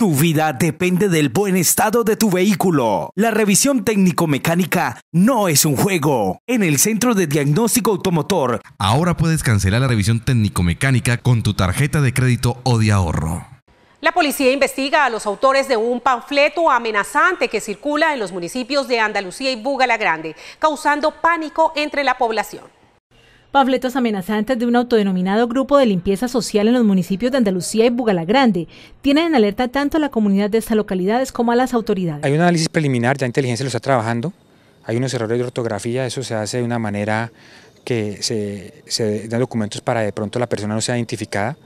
Tu vida depende del buen estado de tu vehículo. La revisión técnico-mecánica no es un juego. En el Centro de Diagnóstico Automotor, ahora puedes cancelar la revisión técnico-mecánica con tu tarjeta de crédito o de ahorro. La policía investiga a los autores de un panfleto amenazante que circula en los municipios de Andalucía y Buga la Grande, causando pánico entre la población. Panfletos amenazantes de un autodenominado grupo de limpieza social en los municipios de Andalucía y Bugalagrande tienen en alerta tanto a la comunidad de estas localidades como a las autoridades. Hay un análisis preliminar, ya inteligencia lo está trabajando, hay unos errores de ortografía, eso se hace de una manera que se, dan documentos para de pronto la persona no sea identificada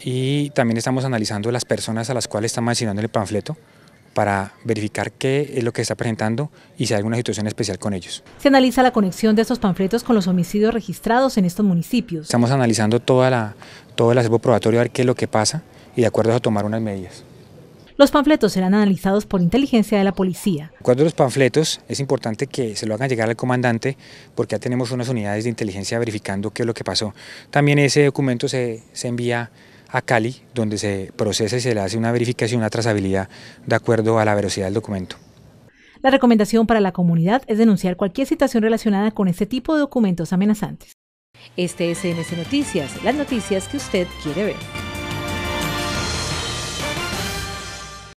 y también estamos analizando las personas a las cuales están asignando el panfleto para verificar qué es lo que está presentando y si hay alguna situación especial con ellos. Se analiza la conexión de estos panfletos con los homicidios registrados en estos municipios. Estamos analizando toda la, todo el acervo probatorio a ver qué es lo que pasa y de acuerdo a tomar unas medidas. Los panfletos serán analizados por inteligencia de la policía. Cuando los panfletos, es importante que se lo hagan llegar al comandante porque ya tenemos unas unidades de inteligencia verificando qué es lo que pasó. También ese documento se, se envía a Cali, donde se procesa y se le hace una verificación, una trazabilidad de acuerdo a la velocidad del documento. La recomendación para la comunidad es denunciar cualquier situación relacionada con este tipo de documentos amenazantes. Este es NSNoticias, Noticias, las noticias que usted quiere ver.